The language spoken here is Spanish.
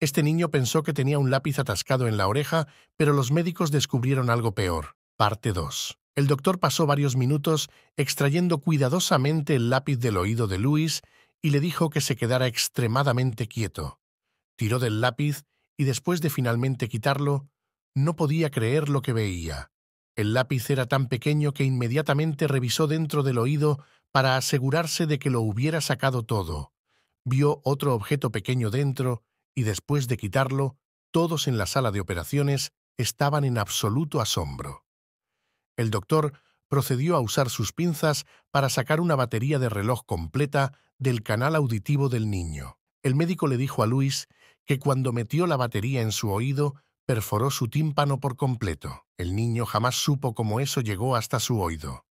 Este niño pensó que tenía un lápiz atascado en la oreja, pero los médicos descubrieron algo peor. Parte 2. El doctor pasó varios minutos extrayendo cuidadosamente el lápiz del oído de Luis y le dijo que se quedara extremadamente quieto. Tiró del lápiz y después de finalmente quitarlo, no podía creer lo que veía. El lápiz era tan pequeño que inmediatamente revisó dentro del oído para asegurarse de que lo hubiera sacado todo. Vio otro objeto pequeño dentro y después de quitarlo, todos en la sala de operaciones estaban en absoluto asombro. El doctor procedió a usar sus pinzas para sacar una batería de reloj completa del canal auditivo del niño. El médico le dijo a Luis que cuando metió la batería en su oído, perforó su tímpano por completo. El niño jamás supo cómo eso llegó hasta su oído.